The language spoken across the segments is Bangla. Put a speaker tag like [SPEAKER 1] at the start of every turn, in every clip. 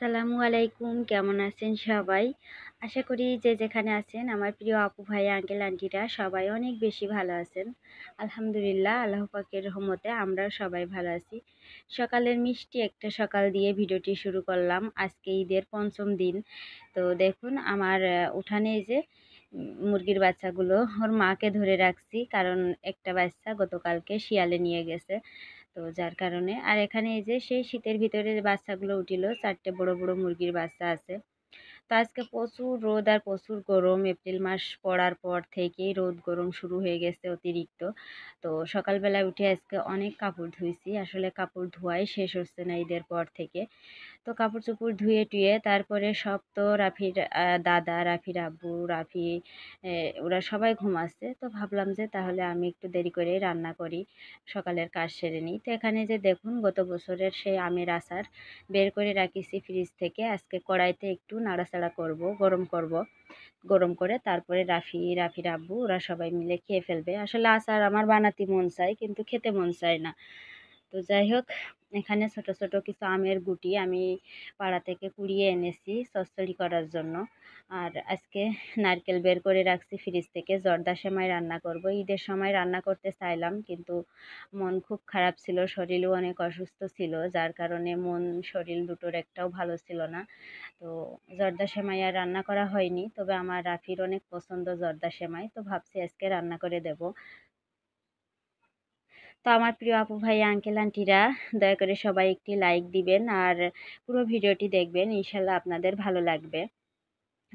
[SPEAKER 1] আসসালামু আলাইকুম কেমন আছেন সবাই আশা করি যে যেখানে আছেন আমার প্রিয় আপু ভাই আঙ্কেল আন্টিরা সবাই অনেক বেশি ভালো আছেন আলহামদুলিল্লাহ আল্লাহ পাকের রহমতে আমরাও সবাই ভালো আছি সকালের মিষ্টি একটা সকাল দিয়ে ভিডিওটি শুরু করলাম আজকে ঈদের পঞ্চম দিন তো দেখুন আমার উঠানে যে মুরগির বাচ্চাগুলো ওর মাকে ধরে রাখছি কারণ একটা বাচ্চা গতকালকে শিয়ালে নিয়ে গেছে তো যার কারণে আর এখানে এই যে সেই শীতের ভিতরে বাচ্চাগুলো উঠিল চারটে বড় বড় মুরগির বাচ্চা আছে তো আজকে প্রচুর রোদ আর প্রচুর গরম এপ্রিল মাস পড়ার পর থেকেই রোদ গরম শুরু হয়ে গেছে অতিরিক্ত তো সকালবেলা উঠে আজকে অনেক কাপড় ধুয়েছি আসলে কাপড় ধোয়াই শেষ হচ্ছে না ঈদের পর থেকে তো কাপড় চোপড় ধুয়ে টুয়ে তারপরে সব তো রাফির দাদা রাফির আব্বু রাফি ওরা সবাই ঘুমাচ্ছে তো ভাবলাম যে তাহলে আমি একটু দেরি করে রান্না করি সকালের কাজ সেরে নিই তো এখানে যে দেখুন গত বছরের সেই আমের আচার বের করে রাখিছি ফ্রিজ থেকে আজকে কড়াইতে একটু নাড়াচা নাড়াচাড়া করব গরম করব গরম করে তারপরে রাফি রাফি রাব্বু ওরা সবাই মিলে খেয়ে ফেলবে আসলে আচার আমার বানাতে মন চায় কিন্তু খেতে মন চায় না তো যাই হোক এখানে ছোট ছোট কিছু আমের গুটি আমি পাড়া থেকে কুড়িয়ে এনেছি চচ্চড়ি করার জন্য আর আজকে নারকেল বের করে রাখছি ফ্রিজ থেকে জর্দা সেমাই রান্না করব ঈদের সময় রান্না করতে চাইলাম কিন্তু মন খুব খারাপ ছিল শরীরও অনেক অসুস্থ ছিল যার কারণে মন শরীর দুটোর একটাও ভালো ছিল না তো জর্দা সেমাই আর রান্না করা হয়নি তবে আমার রাফির অনেক পছন্দ জর্দা সেমাই তো ভাবছি আজকে রান্না করে দেব তো আমার প্রিয় আপু ভাই আঙ্কেল আন্টিরা দয়া করে সবাই একটি লাইক দিবেন আর পুরো ভিডিওটি দেখবেন ইনশাল্লাহ আপনাদের ভালো লাগবে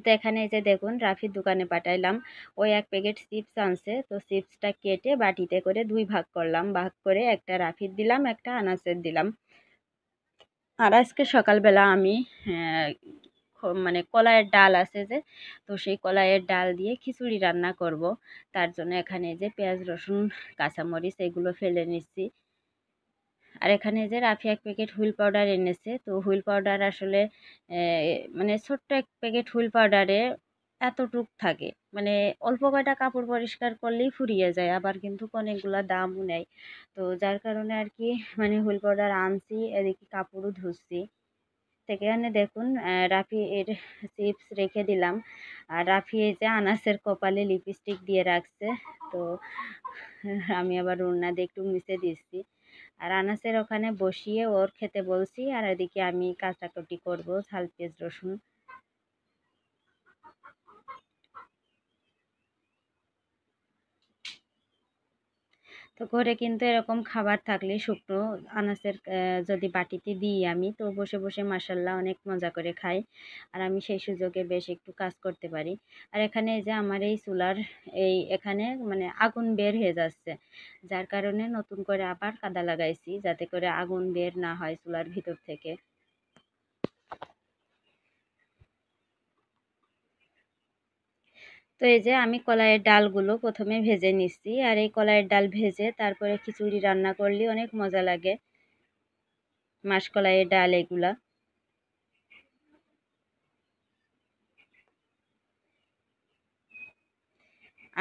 [SPEAKER 1] তো এখানে এই যে দেখুন রাফির দোকানে পাঠাইলাম ওই এক প্যাকেট চিপস আনছে তো চিপসটা কেটে বাটিতে করে দুই ভাগ করলাম ভাগ করে একটা রাফির দিলাম একটা আনাসের দিলাম আর আজকে সকালবেলা আমি মানে কলাইয়ের ডাল আছে যে তো সেই কলাইয়ের ডাল দিয়ে খিচুড়ি রান্না করব তার জন্য এখানে যে পেঁয়াজ রসুন কাঁচামরিচ এগুলো ফেলে নিচ্ছি আর এখানে যে রাফি এক প্যাকেট হুইল পাউডার এনেছে তো হুইল পাউডার আসলে মানে ছোট্ট এক প্যাকেট হুইল পাউডারে এতটুক থাকে মানে অল্প কয়টা কাপড় পরিষ্কার করলেই ফুরিয়ে যায় আবার কিন্তু অনেকগুলো দামও নেয় তো যার কারণে আর কি মানে হুইল পাউডার আনছি এদিকে কাপড়ও ধুচ্ছি থেকে দেখুন রাফি এর চিপস রেখে দিলাম আর রাফি এই যে আনাসের কপালে লিপস্টিক দিয়ে রাখছে তো আমি আবার ওড়না দিয়ে একটু মিশে দিচ্ছি আর আনাসের ওখানে বসিয়ে ওর খেতে বলছি আর এদিকে আমি কাটাকুটি করব ঝাল পেঁয়াজ রসুন তো ঘরে কিন্তু এরকম খাবার থাকলে শুকনো আনাসের যদি বাটিতে দিই আমি তো বসে বসে মাসাল্লাহ অনেক মজা করে খাই আর আমি সেই সুযোগে বেশ একটু কাজ করতে পারি আর এখানে যে আমার এই চুলার এই এখানে মানে আগুন বের হয়ে যাচ্ছে যার কারণে নতুন করে আবার কাদা লাগাইছি যাতে করে আগুন বের না হয় চুলার ভিতর থেকে তো এই যে আমি কলাইয়ের ডালগুলো প্রথমে ভেজে নিচ্ছি আর এই কলাইয়ের ডাল ভেজে তারপরে খিচুড়ি রান্না করলে অনেক মজা লাগে মাসকলাইয়ের ডাল এগুলা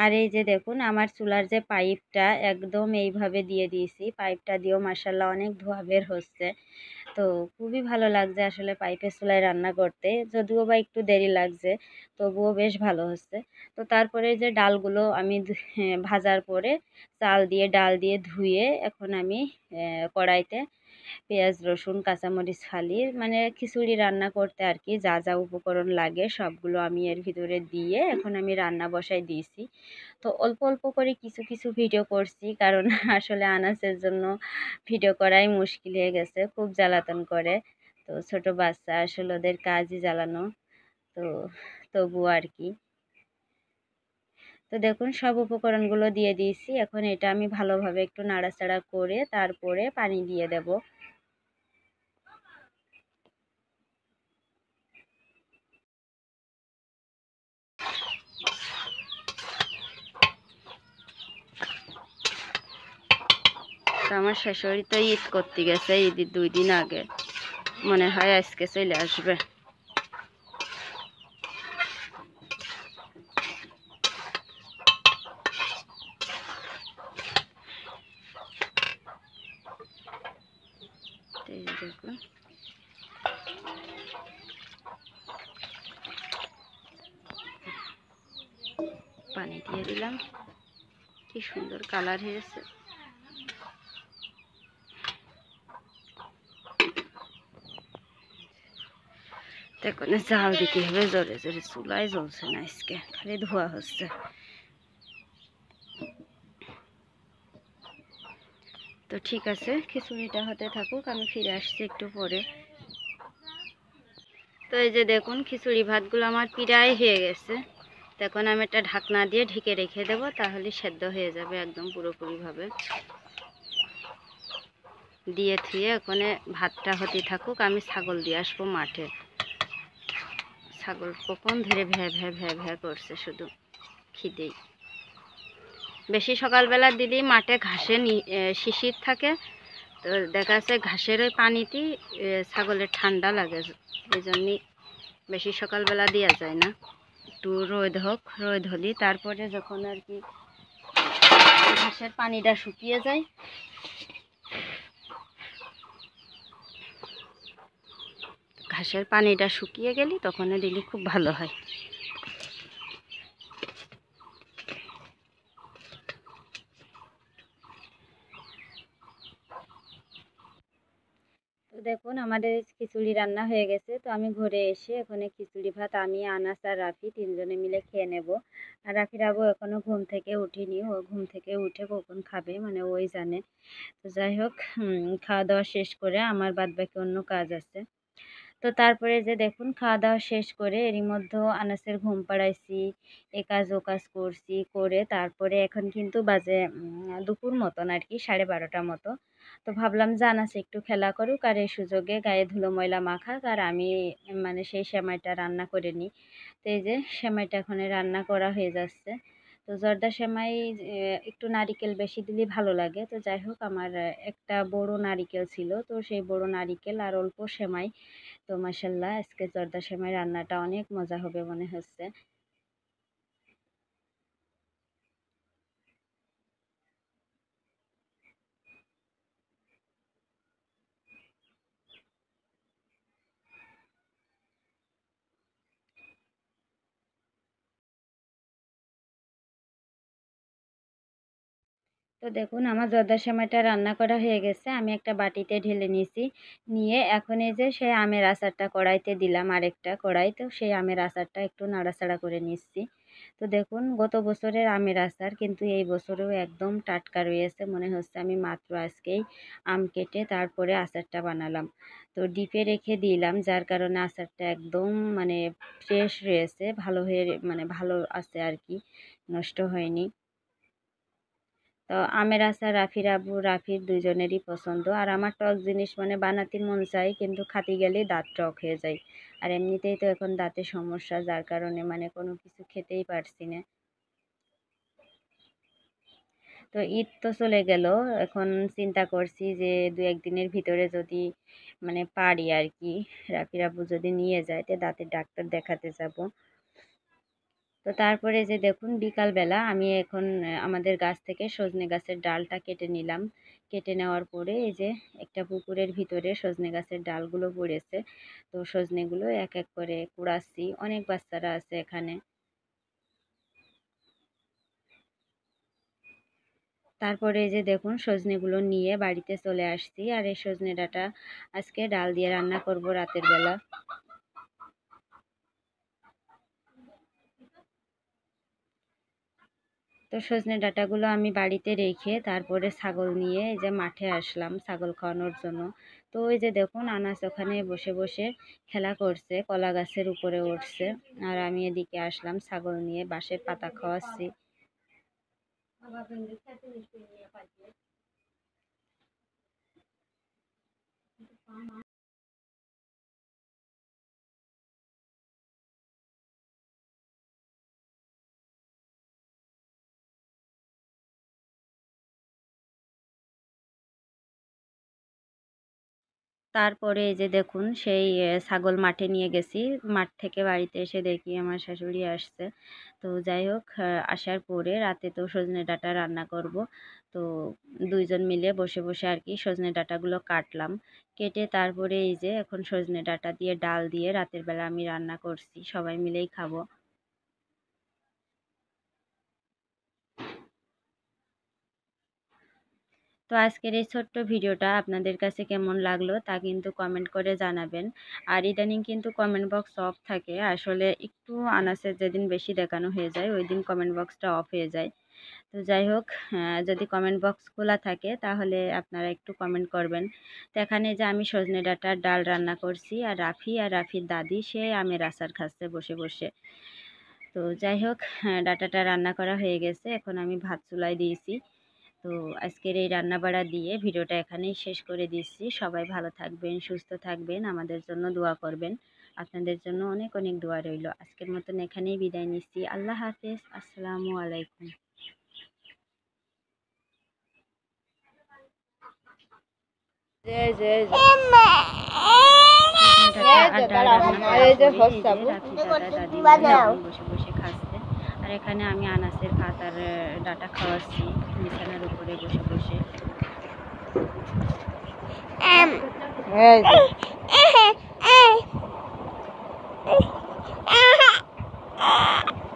[SPEAKER 1] আর এই যে দেখুন আমার চুলার যে পাইপটা একদম এইভাবে দিয়ে দিয়েছি পাইপটা দিয়েও মাসাল্লাহ অনেক ধোয়া বের হচ্ছে তো খুবই ভালো লাগছে আসলে পাইপের চুলায় রান্না করতে যদিও বা একটু দেরি লাগছে তবুও বেশ ভালো হচ্ছে তো তারপরে যে ডালগুলো আমি হ্যাঁ, ভাজার পরে চাল দিয়ে ডাল দিয়ে ধুয়ে এখন আমি কড়াইতে পেঁয়াজ রসুন কাঁচামরিচ ফালি মানে খিচুড়ি রান্না করতে আর কি যা যা উপকরণ লাগে সবগুলো আমি এর ভিতরে দিয়ে এখন আমি রান্না বসাই দিয়েছি তো অল্প অল্প করে কিছু কিছু ভিডিও করছি কারণ আসলে আনাসের জন্য ভিডিও করাই মুশকিল হয়ে গেছে খুব জ্বালাতন করে তো ছোট বাচ্চা আসলে ওদের কাজই জ্বালানো তো তবু আর কি তো দেখুন সব উপকরণগুলো দিয়ে দিয়েছি এখন এটা আমি ভালোভাবে একটু নাড়াচাড়া করে তারপরে পানি দিয়ে দেব আমার শাশুড়ি তো ঈদ করতে গেছে ঈদের দুই দিন আগে মনে হয় আজকে চলে আসবে পানি দিয়ে দিলাম কি সুন্দর কালার হয়েছে তখন জাল দিতে হবে জোরে জোরে চুলাই জ্বলছে না আজকে খালি ধোয়া হচ্ছে তো ঠিক আছে খিচুড়িটা হতে থাকুক আমি ফিরে আসছি একটু পরে তো এই যে দেখুন খিচুড়ি ভাতগুলো আমার প্রায় হয়ে গেছে তখন আমি একটা ঢাকনা দিয়ে ঢেকে রেখে দেবো তাহলে সেদ্ধ হয়ে যাবে একদম পুরোপুরিভাবে দিয়ে থুয়ে ওখানে ভাতটা হতে থাকুক আমি ছাগল দিয়ে আসবো মাঠে ছাগল কখন ধরে ভ্যা ভ্যা ভ্যা ভ্যা করছে শুধু খিদেই বেশি সকালবেলা দিলি মাঠে ঘাসে শিশির থাকে তো দেখা যাচ্ছে ঘাসের ওই পানিতেই ছাগলের ঠান্ডা লাগে এই জন্যই বেশি সকালবেলা দেওয়া যায় না একটু রোদ হোক রোদ হলি তারপরে যখন আর কি ঘাসের পানিটা শুকিয়ে যায় ঘাসের পানিটা শুকিয়ে গেলে তখন দিলে খুব ভালো হয় তো দেখুন আমাদের খিচুড়ি রান্না হয়ে গেছে তো আমি ঘরে এসে এখানে খিচুড়ি ভাত আমি আনাস আর রাফি তিনজনে মিলে খেয়ে নেব আর রাফি রাবু এখনও ঘুম থেকে উঠিনি ও ঘুম থেকে উঠে কখন খাবে মানে ওই জানে তো যাই হোক খাওয়া দাওয়া শেষ করে আমার বাদ বাকি অন্য কাজ আছে তো তারপরে যে দেখুন খাওয়া দাওয়া শেষ করে এরই মধ্যেও আনাসের ঘুম পাড়াইছি এ কাজ ও কাজ করছি করে তারপরে এখন কিন্তু বাজে দুপুর মতন আর কি সাড়ে বারোটার মতো তো ভাবলাম যে আনাস একটু খেলা করুক আর এই সুযোগে গায়ে ধুলো ময়লা মাখাক আর আমি মানে সেই সেমাইটা রান্না করে নিই তো এই যে সেমাইটা এখন রান্না করা হয়ে যাচ্ছে তো জর্দা সেমাই একটু নারিকেল বেশি দিলে ভালো লাগে তো যাই হোক আমার একটা বড় নারিকেল ছিল তো সেই বড় নারিকেল আর অল্প সেমাই তো মাসাল্লাহ আজকে জর্দা সেমাই রান্নাটা অনেক মজা হবে মনে হচ্ছে তো দেখুন আমার জর্দার সময়টা রান্না করা হয়ে গেছে আমি একটা বাটিতে ঢেলে নিয়েছি নিয়ে এখন এই যে সেই আমের আচারটা কড়াইতে দিলাম আরেকটা কড়াই তো সেই আমের আচারটা একটু নাড়াচাড়া করে নিচ্ছি তো দেখুন গত বছরের আমের আচার কিন্তু এই বছরেও একদম টাটকা রয়েছে মনে হচ্ছে আমি মাত্র আজকেই আম কেটে তারপরে আচারটা বানালাম তো ডিপে রেখে দিলাম যার কারণে আচারটা একদম মানে ফ্রেশ রয়েছে ভালো হয়ে মানে ভালো আছে আর কি নষ্ট হয়নি তো আমের আচার রাফির আবু রাফির দুজনেরই পছন্দ আর আমার টক জিনিস মানে বানাতে মন চাই কিন্তু খাতি গেলে দাঁত টক হয়ে যায় আর এমনিতেই তো এখন দাঁতে সমস্যা যার কারণে মানে কোনো কিছু খেতেই পারছি না তো ঈদ তো চলে গেল এখন চিন্তা করছি যে দু একদিনের ভিতরে যদি মানে পারি আর কি রাফির আবু যদি নিয়ে যায় তো দাঁতের ডাক্তার দেখাতে যাব তো তারপরে যে দেখুন বিকালবেলা আমি এখন আমাদের গাছ থেকে সজনে গাছের ডালটা কেটে নিলাম কেটে নেওয়ার পরে এই যে একটা পুকুরের ভিতরে সজনে গাছের ডালগুলো পড়েছে তো সজনেগুলো এক এক করে কুড়াচ্ছি অনেক বাচ্চারা আছে এখানে তারপরে এই যে দেখুন সজনেগুলো নিয়ে বাড়িতে চলে আসছি আর এই সজনে ডাটা আজকে ডাল দিয়ে রান্না করব রাতের বেলা তো সজনে ডাটাগুলো আমি বাড়িতে রেখে তারপরে ছাগল নিয়ে এই যে মাঠে আসলাম ছাগল খাওয়ানোর জন্য তো ওই যে দেখুন আনাস ওখানে বসে বসে খেলা করছে কলা গাছের উপরে উঠছে আর আমি এদিকে আসলাম ছাগল নিয়ে বাঁশের পাতা খাওয়াচ্ছি তারপরে এই যে দেখুন সেই ছাগল মাঠে নিয়ে গেছি মাঠ থেকে বাড়িতে এসে দেখি আমার শাশুড়ি আসছে তো যাই হোক আসার পরে রাতে তো সজনে ডাটা রান্না করব তো দুইজন মিলে বসে বসে আর কি সজনে ডাঁটাগুলো কাটলাম কেটে তারপরে এই যে এখন সজনে ডাঁটা দিয়ে ডাল দিয়ে রাতের বেলা আমি রান্না করছি সবাই মিলেই খাবো তো আজকের এই ছোট্ট ভিডিওটা আপনাদের কাছে কেমন লাগলো তা কিন্তু কমেন্ট করে জানাবেন আর ইদানিং কিন্তু কমেন্ট বক্স অফ থাকে আসলে একটু আনাসে যেদিন বেশি দেখানো হয়ে যায় ওই দিন কমেন্ট বক্সটা অফ হয়ে যায় তো যাই হোক যদি কমেন্ট বক্স খোলা থাকে তাহলে আপনারা একটু কমেন্ট করবেন তো এখানে যে আমি সজনে ডাটার ডাল রান্না করছি আর রাফি আর রাফির দাদি সে আমের রাসার খাচ্ছে বসে বসে তো যাই হোক ডাটাটা রান্না করা হয়ে গেছে এখন আমি ভাত চুলাই দিয়েছি তো আজকের এই রান্নাবাড়া দিয়ে ভিডিওটা এখানেই শেষ করে দিচ্ছি সবাই ভালো থাকবেন সুস্থ থাকবেন আমাদের জন্য দোয়া করবেন আপনাদের জন্য অনেক অনেক দোয়া রইল আজকের মতন এখানেই বিদায় নিচ্ছি আল্লাহ হাফেজ আসসালামু আলাইকুম বসে বসে খাচ্ছি और এখানে আমি আনারস আর আটা खा었어요 মেশনার উপরে বসে বসে এম এই এই